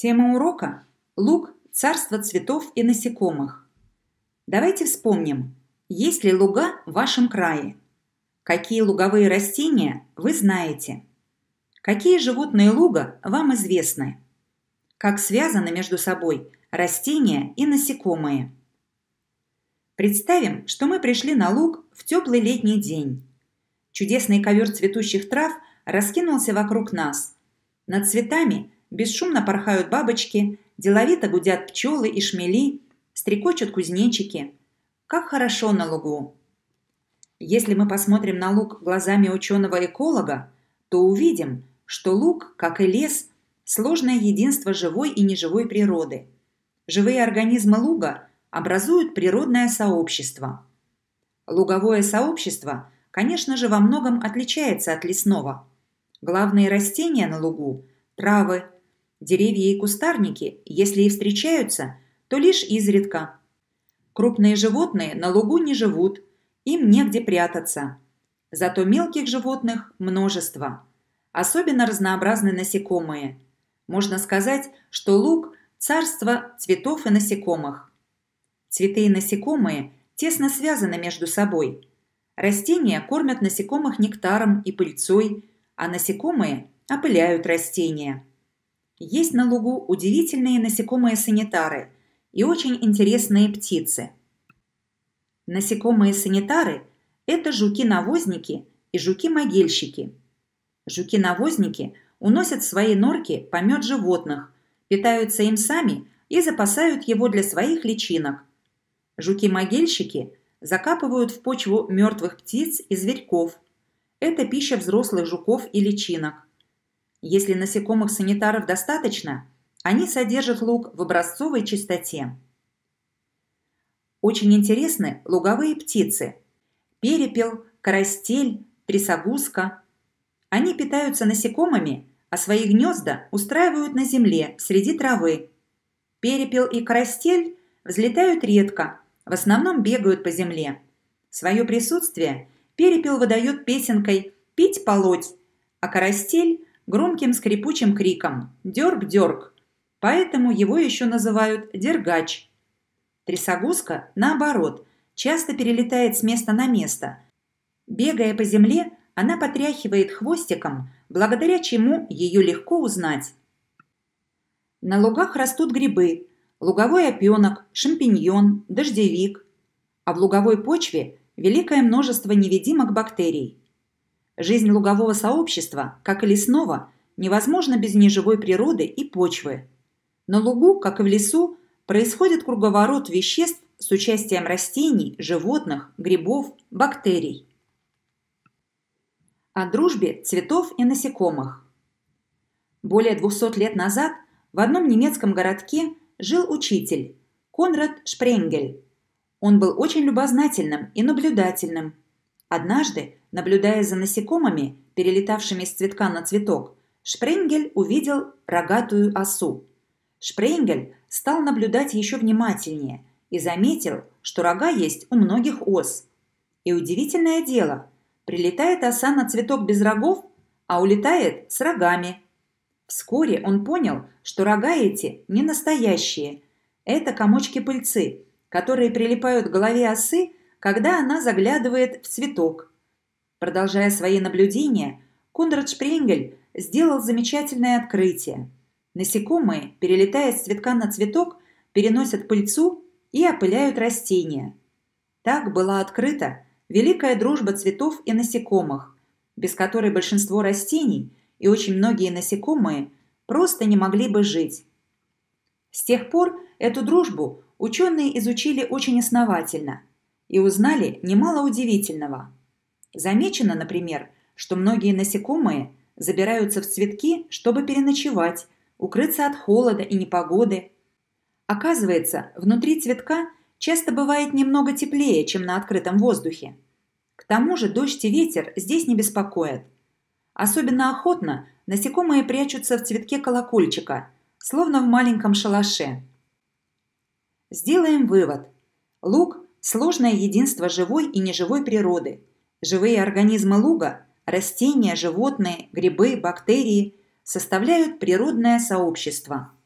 Тема урока – луг – царство цветов и насекомых. Давайте вспомним, есть ли луга в вашем крае? Какие луговые растения вы знаете? Какие животные луга вам известны? Как связаны между собой растения и насекомые? Представим, что мы пришли на луг в теплый летний день. Чудесный ковер цветущих трав раскинулся вокруг нас. Над цветами – Бесшумно порхают бабочки, деловито гудят пчелы и шмели, стрекочут кузнечики. Как хорошо на лугу! Если мы посмотрим на луг глазами ученого-эколога, то увидим, что луг, как и лес, сложное единство живой и неживой природы. Живые организмы луга образуют природное сообщество. Луговое сообщество, конечно же, во многом отличается от лесного. Главные растения на лугу – травы, Деревья и кустарники, если и встречаются, то лишь изредка. Крупные животные на лугу не живут, им негде прятаться. Зато мелких животных множество. Особенно разнообразны насекомые. Можно сказать, что луг – царство цветов и насекомых. Цветы и насекомые тесно связаны между собой. Растения кормят насекомых нектаром и пыльцой, а насекомые опыляют растения – есть на лугу удивительные насекомые-санитары и очень интересные птицы. Насекомые-санитары – это жуки-навозники и жуки-могильщики. Жуки-навозники уносят в свои норки помет животных, питаются им сами и запасают его для своих личинок. Жуки-могильщики закапывают в почву мертвых птиц и зверьков. Это пища взрослых жуков и личинок. Если насекомых санитаров достаточно, они содержат луг в образцовой чистоте. Очень интересны луговые птицы – перепел, карастель, трясогузка. Они питаются насекомыми, а свои гнезда устраивают на земле среди травы. Перепел и карастель взлетают редко, в основном бегают по земле. Свое присутствие перепел выдает песенкой «пить полоть», а карастель громким скрипучим криком «Дерг-дерг!», поэтому его еще называют «дергач». Трясогузка, наоборот, часто перелетает с места на место. Бегая по земле, она потряхивает хвостиком, благодаря чему ее легко узнать. На лугах растут грибы, луговой опенок, шампиньон, дождевик. А в луговой почве великое множество невидимых бактерий. Жизнь лугового сообщества, как и лесного, невозможна без неживой природы и почвы. На лугу, как и в лесу, происходит круговорот веществ с участием растений, животных, грибов, бактерий. О дружбе цветов и насекомых. Более 200 лет назад в одном немецком городке жил учитель Конрад Шпренгель. Он был очень любознательным и наблюдательным, Однажды, наблюдая за насекомыми, перелетавшими с цветка на цветок, Шпренгель увидел рогатую осу. Шпренгель стал наблюдать еще внимательнее и заметил, что рога есть у многих ос. И удивительное дело, прилетает оса на цветок без рогов, а улетает с рогами. Вскоре он понял, что рога эти не настоящие. Это комочки пыльцы, которые прилипают к голове осы когда она заглядывает в цветок. Продолжая свои наблюдения, Конрад Шпренгель сделал замечательное открытие. Насекомые, перелетая с цветка на цветок, переносят пыльцу и опыляют растения. Так была открыта великая дружба цветов и насекомых, без которой большинство растений и очень многие насекомые просто не могли бы жить. С тех пор эту дружбу ученые изучили очень основательно и узнали немало удивительного. Замечено, например, что многие насекомые забираются в цветки, чтобы переночевать, укрыться от холода и непогоды. Оказывается, внутри цветка часто бывает немного теплее, чем на открытом воздухе. К тому же дождь и ветер здесь не беспокоят. Особенно охотно насекомые прячутся в цветке колокольчика, словно в маленьком шалаше. Сделаем вывод. Лук сложное единство живой и неживой природы. Живые организмы луга – растения, животные, грибы, бактерии – составляют природное сообщество –